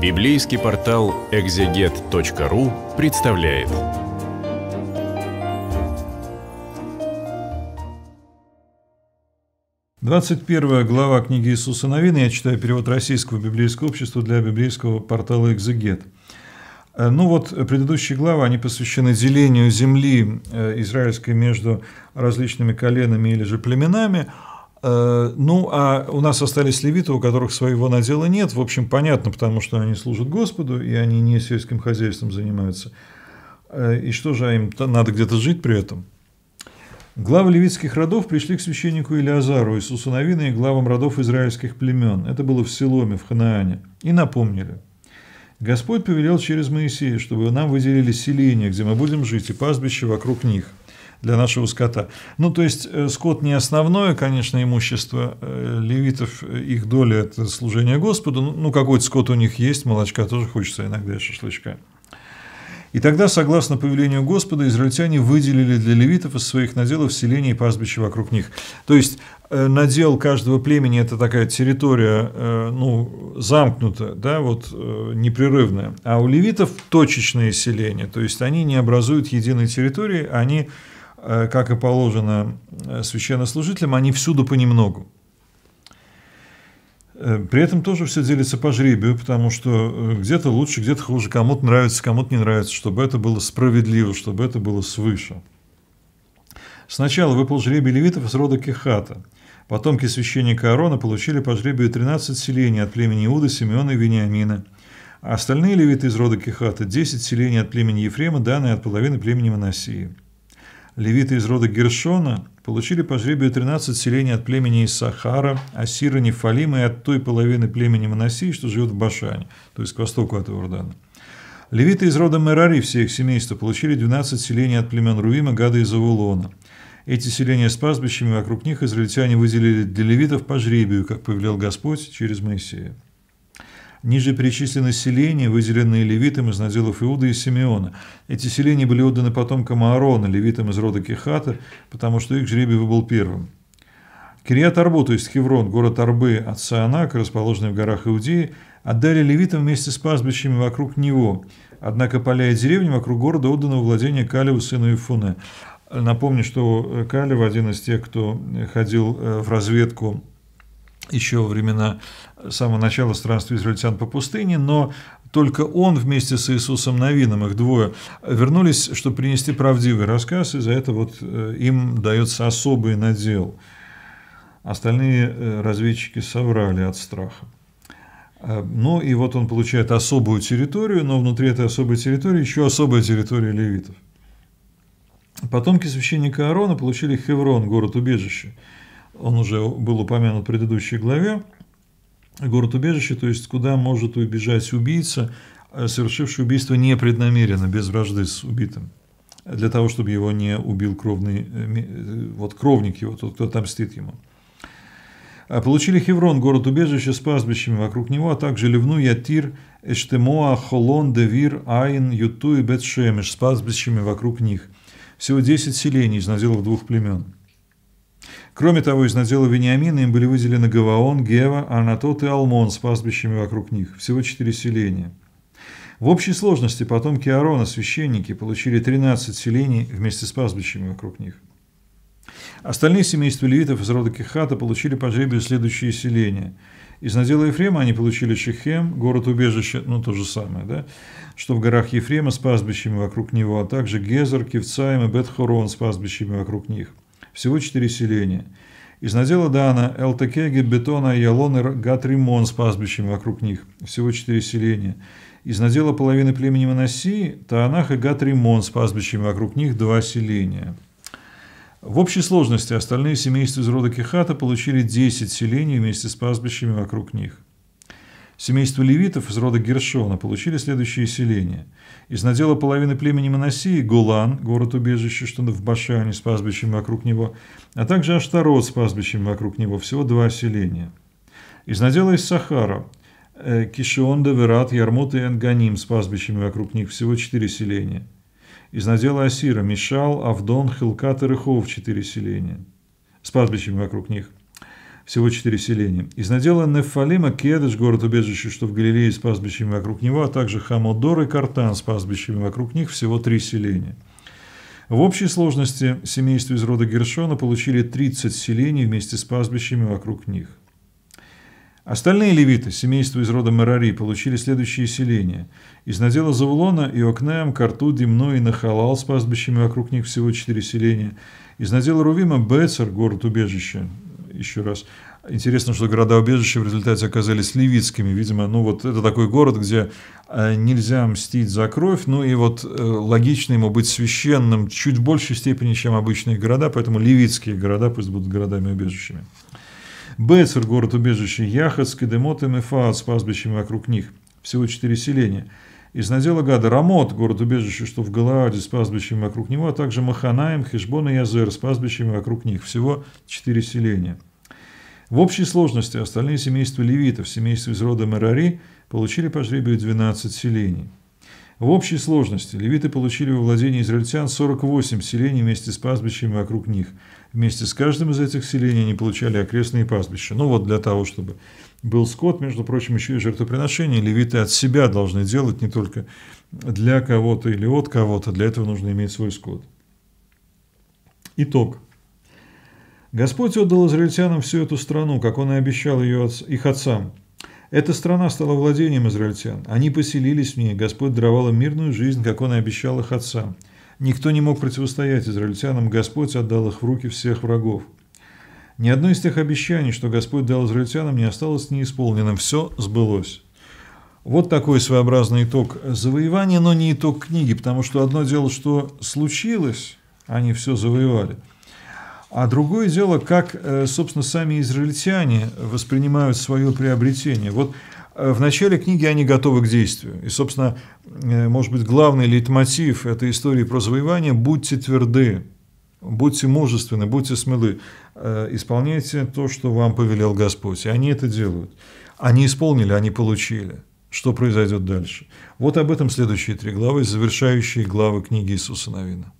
Библейский портал экзегет.ру представляет. Двадцать первая глава книги Иисуса Новина, я читаю перевод Российского библейского общества для библейского портала «Экзегет». Э, ну вот, предыдущие главы, они посвящены делению земли э, израильской между различными коленами или же племенами – Э, ну, а у нас остались левиты, у которых своего надела нет. В общем, понятно, потому что они служат Господу, и они не сельским хозяйством занимаются. Э, и что же а им надо где-то жить при этом? Главы левитских родов пришли к священнику Илиазару, Иисусу Новина и главам родов израильских племен. Это было в Силоме, в Ханаане. И напомнили. Господь повелел через Моисея, чтобы нам выделили селение, где мы будем жить, и пастбище вокруг них для нашего скота. Ну, то есть, э, скот не основное, конечно, имущество э, левитов, э, их доля – это служение Господу, ну, какой-то скот у них есть, молочка тоже хочется иногда, шашлычка. И тогда, согласно повелению Господа, израильтяне выделили для левитов из своих наделов селения и пастбища вокруг них. То есть надел каждого племени – это такая территория, ну, замкнутая, да, вот непрерывная. А у левитов точечные селения, то есть они не образуют единой территории, они Э, как и положено э, священнослужителям, они всюду понемногу. Э, при этом тоже все делится по жребию, потому что где-то лучше, где-то хуже, кому-то нравится, кому-то не нравится, чтобы это было справедливо, чтобы это было свыше. Сначала выпал жребий левитов из рода Кехата. Потомки священника Аарона получили по жребию 13 селений от племени Иуда, Симеона и Вениамина. А остальные левиты из рода Кехата – 10 селений от племени Ефрема, данные от половины племени Моносии. Левиты из рода Гершона получили по жребию 13 селений от племени Исахара, Асира, Нефалима и от той половины племени Моносии, что живет в Башане, то есть к востоку от Иордана. Левиты из рода Мерари, все их семейства, получили 12 селений от племен Рувима, Гада и Завулона. Эти селения с пастбищами вокруг них израильтяне выделили для левитов по жребию, как повелел Господь через Моисея. Ниже перечислены селения, выделенные левитам из наделов Иуда и Симеона. Эти селения были отданы потомкам Аарона, левитам из рода Кехата, потому что их жребий был первым. Кириат Арбу, то есть Хеврон, город Арбы от Саанак, расположенный в горах Иудеи, отдали левитам вместе с пастбищами вокруг него. Однако поля и деревни вокруг города отданы во владение Калеву, сыну Ифуне. Напомню, что Калев один из тех, кто ходил э, в разведку еще во времена э, самого начала странствия израильтян по пустыне, но только он вместе с Иисусом Новином, их двое, вернулись, чтобы принести правдивый рассказ, и за это вот э, им дается особый надел. Остальные э, разведчики соврали от страха. Ну и вот он получает особую территорию, но внутри этой особой территории еще особая территория левитов. Потомки священника Аарона получили Хеврон, город-убежище – он уже был упомянут в предыдущей главе, город-убежище, то есть куда может убежать убийца, э, совершивший убийство непреднамеренно, без вражды с убитым, для того, чтобы его не убил кровный, э, э, вот кровник его, тот, кто отомстит ему. А получили Хеврон, город-убежище с пастбищами вокруг него, а также Ливну, Ятир, Эштемоа, Холон, Девир, Айн, Юту и Бетшемеш с пастбищами вокруг них. Всего 10 селений из наделов двух племен. Кроме того, из надела Вениамина им были выделены Гаваон, Гева, Анатот и Алмон с пастбищами вокруг них. Всего четыре селения. В общей сложности потомки Аарона, священники, получили 13 селений вместе с пастбищами вокруг них. Остальные семейства левитов из рода Кехата получили по жребию следующие селения. Из надела Ефрема они получили Шехем, город-убежище, ну то же самое, да, что в горах Ефрема с пастбищами вокруг него, а также Гезер, Кевцаем и Бетхорон с пастбищами вокруг них. Всего четыре селения. Из надела Дана, Элтекеги, Бетона, Ялон и Гатримон с пастбищами вокруг них. Всего четыре селения. Из надела половины племени Манасии, Таанах и Гатримон с пастбищами вокруг них два селения. В общей сложности остальные семейства из рода Кихата получили 10 селений вместе с пастбищами вокруг них. Семейство левитов из рода Гершона получили следующие селения. Из надела половины племени Моносии – Голан, город-убежище, что в Башане, с пастбищами вокруг него, а также Аштарот с пастбищами вокруг него, всего два селения. Из надела из Сахара э, – Кишион, Деверат, Ярмут и Энганим с пастбищами вокруг них, всего четыре селения. Из надела Асира – Мишал, Авдон, Хилкат и Рыхов – четыре селения, с пастбищами вокруг них всего четыре селения. Из надела Нефалима Кедыш, город-убежище, что в Галилее с пастбищами вокруг него, а также Хамодор и Картан с пастбищами вокруг них всего три селения. В общей сложности семейство из рода Гершона получили 30 селений вместе с пастбищами вокруг них. Остальные левиты, семейство из рода Мерари, получили следующие селения. Из надела Завулона, и Иокнеам, Карту, Димно и Нахалал с пастбищами вокруг них всего четыре селения. Из надела Рувима – Бецер, город-убежище, еще раз. Интересно, что города-убежища в результате оказались левицкими. Видимо, ну вот это такой город, где э, нельзя мстить за кровь, ну и вот э, логично ему быть священным чуть в большей степени, чем обычные города, поэтому левицкие города пусть будут городами-убежищами. Бецер, город-убежище, Яхоцк, Демот и Мефаат с пастбищами вокруг них. Всего четыре селения. Из надела Гада Рамот, город-убежище, что в Галааде, с пастбищами вокруг него, а также Маханаем, Хешбон и Язер с пастбищами вокруг них. Всего четыре селения. В общей сложности остальные семейства левитов, семейства из рода Мерари, получили по жребию 12 селений. В общей сложности левиты получили во владение израильтян 48 селений вместе с пастбищами вокруг них. Вместе с каждым из этих селений они получали окрестные пастбища. Ну вот для того, чтобы был скот, между прочим, еще и жертвоприношения левиты от себя должны делать, не только для кого-то или от кого-то. Для этого нужно иметь свой скот. Итог. Господь отдал израильтянам всю эту страну, как он и обещал ее отц, их отцам. Эта страна стала владением израильтян. Они поселились в ней, Господь даровал им мирную жизнь, как он и обещал их отцам. Никто не мог противостоять израильтянам, Господь отдал их в руки всех врагов. Ни одно из тех обещаний, что Господь дал израильтянам, не осталось неисполненным. Все сбылось. Вот такой своеобразный итог завоевания, но не итог книги, потому что одно дело, что случилось, они все завоевали – а другое дело, как, э, собственно, сами израильтяне воспринимают свое приобретение. Вот э, в начале книги они готовы к действию. И, собственно, э, может быть, главный лейтмотив этой истории про завоевание – будьте тверды, будьте мужественны, будьте смелы, исполняйте то, что вам повелел Господь. И они это делают. Они исполнили, они получили. Что произойдет дальше? Вот об этом следующие три главы, завершающие главы книги Иисуса Новина.